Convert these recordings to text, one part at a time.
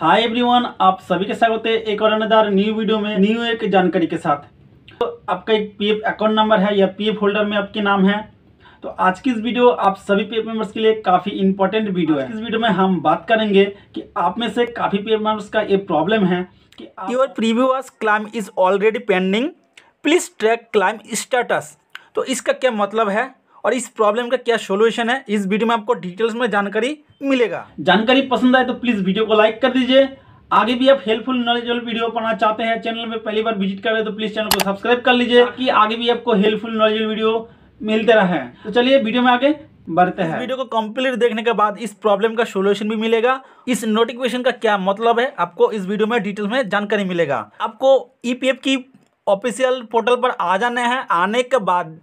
hi everyone आप सभी के स्वागत है एक और अनदार न्यू वीडियो में न्यू एक की जानकारी के साथ तो आपका एक पीएफ अकाउंट नंबर है या पीएफ होल्डर में आपके नाम है तो आज की इस वीडियो आप सभी पीएफ मेंबर्स के लिए काफ़ी इंपॉर्टेंट वीडियो है इस वीडियो में हम बात करेंगे कि आप में से काफ़ी पीएफ मेंबर्स का ये प्रॉब्लम है कि your previous claim is already pending please track claim status तो इसका क्या मतलब है और इस प्रॉब्लम का क्या सोल्यूशन है इस वीडियो में आपको डिटेल्स में जानकारी मिलेगा जानकारी पसंद आए तो प्लीज़ वीडियो को लाइक कर दीजिए आगे भी आप हेल्पफुल नॉलेजेबल वीडियो पढ़ना चाहते हैं चैनल में पहली बार विजिट कर रहे तो प्लीज़ चैनल को सब्सक्राइब कर लीजिए कि आगे भी आपको हेल्पफुल नॉलेजेबल वीडियो मिलते रहे तो चलिए वीडियो में आगे बढ़ते हैं वीडियो को कंप्लीट देखने के बाद इस प्रॉब्लम का सोल्यूशन भी मिलेगा इस नोटिफिकेशन का क्या मतलब है आपको इस वीडियो में डिटेल में जानकारी मिलेगा आपको ईपीएफ e की ऑफिशियल पोर्टल पर आ जाना है आने के बाद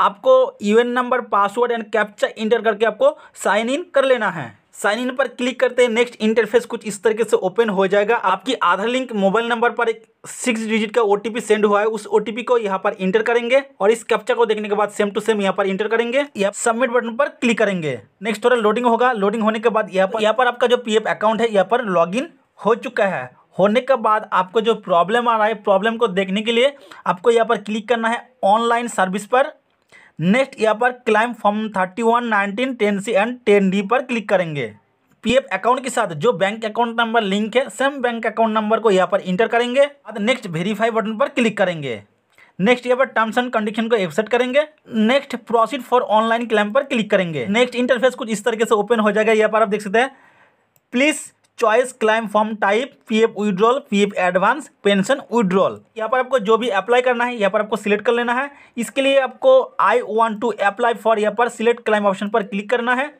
आपको UAN number password and captcha enter करके आपको साइन इन कर लेना है साइन इन पर क्लिक करते हैं नेक्स्ट इंटरफेस कुछ इस तरीके से ओपन हो जाएगा आपकी आधार लिंक मोबाइल नंबर पर एक सिक्स डिजिट का ओ सेंड हुआ है उस ओ को यहाँ पर इंटर करेंगे और इस कैप्चा को देखने के बाद सेम टू सेम यहाँ पर इंटर करेंगे या सबमिट बटन पर क्लिक करेंगे नेक्स्ट थोड़ा लोडिंग होगा लोडिंग होने के बाद यहाँ पर यहाँ पर आपका जो पी अकाउंट है यहाँ पर लॉग हो चुका है होने के बाद आपको जो प्रॉब्लम आ रहा है प्रॉब्लम को देखने के लिए आपको यहाँ पर क्लिक करना है ऑनलाइन सर्विस पर नेक्स्ट यहाँ पर claim form thirty one nineteen ten C and ten D पर क्लिक करेंगे पीएफ अकाउंट के साथ जो बैंक अकाउंट नंबर लिंक है सेम बैंक अकाउंट नंबर को यहाँ पर इंटर करेंगे बाद नेक्स्ट वेरीफाई बटन पर क्लिक करेंगे नेक्स्ट यहाँ पर टर्म्स एंड कंडीशन को एक्सेप्ट करेंगे next proceed for online claim पर क्लिक करेंगे नेक्स्ट इंटरफेस कुछ इस तरीके से ओपन हो जाएगा यहाँ पर आप देख सकते हैं please choice claim form type PF withdrawal PF advance pension withdrawal यहाँ पर आपको जो भी अप्लाई करना है यहाँ पर आपको सिलेक्ट कर लेना है इसके लिए आपको I want to apply for यहाँ पर सिलेक्ट क्लाइम ऑप्शन पर क्लिक करना है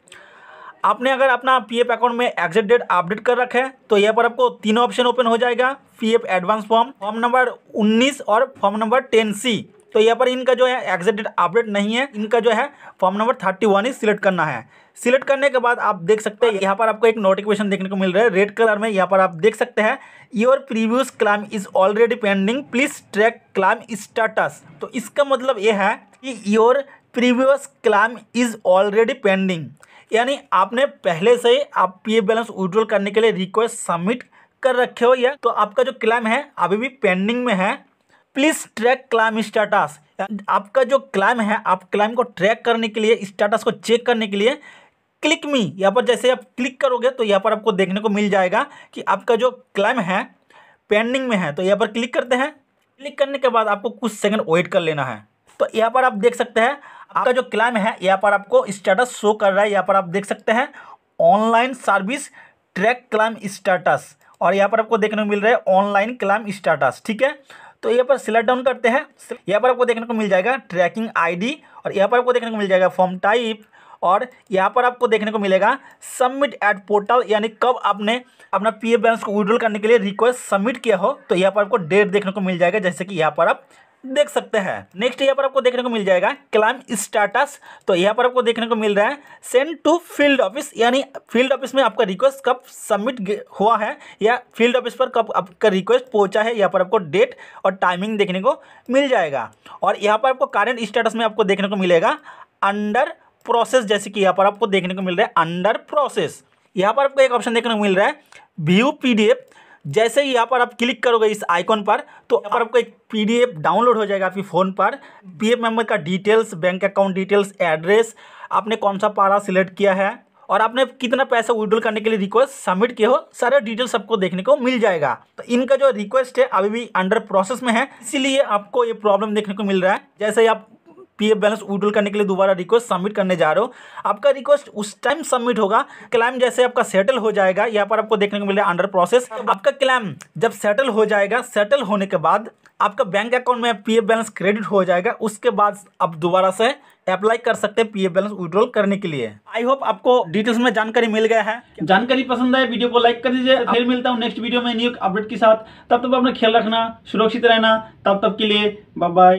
आपने अगर अपना पीएफ अकाउंट में एग्जिट डेट अपडेट कर रखा है तो यहाँ पर आपको तीनों ऑप्शन ओपन हो जाएगा PF advance form form number 19 और फॉर्म नंबर 10 सी तो यहाँ पर इनका जो है एग्जेक्ट अपडेट नहीं है इनका जो है फॉर्म नंबर थर्टी वन ही सिलेक्ट करना है सिलेक्ट करने के बाद आप देख सकते हैं यहाँ पर आपको एक नोटिफिकेशन देखने को मिल रहा है रेड कलर में यहाँ पर आप देख सकते हैं your previous claim is already pending please track claim status तो इसका मतलब ये है कि your previous claim is already pending यानी आपने पहले से आप एफ बैलेंस विड्रॉल करने के लिए रिक्वेस्ट सबमिट कर रखे हो या तो आपका जो क्लाइम है अभी भी पेंडिंग में है प्लीज़ ट्रैक क्लाइम स्टेटस आपका जो क्लाइम है आप क्लाइम को ट्रैक करने के लिए स्टेटस को चेक करने के लिए क्लिक मी यहाँ पर जैसे आप क्लिक करोगे तो यहाँ पर आपको देखने को मिल जाएगा कि आपका जो क्लाइम है पेंडिंग में है तो यहाँ पर क्लिक करते हैं क्लिक करने के बाद आपको कुछ सेकंड वेट कर लेना है तो यहाँ पर आप देख सकते हैं आपका जो क्लाइम है यहाँ पर आपको स्टेटस शो कर रहा है यहाँ पर आप देख सकते हैं online service track claim status और यहाँ पर आपको देखने को मिल रहा है ऑनलाइन क्लाइम स्टेटस ठीक है तो यहाँ पर सिलेक्ट डाउन करते हैं यहाँ पर आपको देखने को मिल जाएगा ट्रैकिंग आईडी और यहाँ पर आपको देखने को मिल जाएगा फॉर्म टाइप और यहाँ पर आपको देखने को मिलेगा सबमिट एट पोर्टल यानी कब आपने अपना पी बैलेंस को विड्रॉल करने के लिए रिक्वेस्ट सबमिट किया हो तो यहाँ पर आपको डेट देखने को मिल जाएगा जैसे कि यहाँ पर आप देख सकते हैं नेक्स्ट यहाँ पर आपको देखने को मिल जाएगा क्लाइम स्टाटस तो यहाँ पर आपको देखने को मिल रहा है सेंड टू फील्ड ऑफिस यानी फील्ड ऑफिस में आपका रिक्वेस्ट कब सबमिट हुआ है या फील्ड ऑफिस पर कब आपका रिक्वेस्ट पहुंचा है यहाँ पर आपको डेट और टाइमिंग देखने को मिल जाएगा और यहाँ पर आपको कारेंट स्टेटस में आपको देखने को मिलेगा अंडर प्रोसेस जैसे कि यहाँ पर आपको देखने को मिल रहा है अंडर प्रोसेस यहाँ पर आपको एक ऑप्शन देखने को मिल रहा है व्यू एफ जैसे ही यहाँ पर आप क्लिक करोगे इस आइकॉन पर तो यहाँ पर आपको एक पीडीएफ डाउनलोड हो जाएगा आपके फ़ोन पर पीएफ मेंबर का details bank account details address आपने कौन सा पारा सिलेक्ट किया है और आपने कितना पैसा विड्रॉल करने के लिए रिक्वेस्ट सबमिट किया हो सारे डिटेल्स आपको देखने को मिल जाएगा तो इनका जो रिक्वेस्ट है अभी भी अंडर प्रोसेस में है इसीलिए आपको ये प्रॉब्लम देखने को मिल रहा है जैसे ही आप पीएफ बैलेंस विड्रोल करने के लिए दोबारा रिक्वेस्ट सबमिट करने जा रहे हो आपका रिक्वेस्ट उस टाइम सबमिट होगा क्लाइम जैसे आपका सेटल हो जाएगा यहाँ पर आपको देखने को मिले अंडर प्रोसेस आपका क्लाइम जब सेटल हो जाएगा सेटल होने के बाद आपका बैंक अकाउंट में पीएफ बैलेंस क्रेडिट हो जाएगा उसके बाद आप दोबारा से अप्लाई कर सकते हैं पीएफ बैलेंस विड्रॉल करने के लिए आई होप आपको डिटेल्स में जानकारी मिल गया है जानकारी पसंद आए वीडियो को लाइक कर दीजिए फिर मिलता हूँ नेक्स्ट वीडियो में न्यू अपडेट के साथ तब तक अपना ख्याल रखना सुरक्षित रहना तब तक के लिए बाय बाय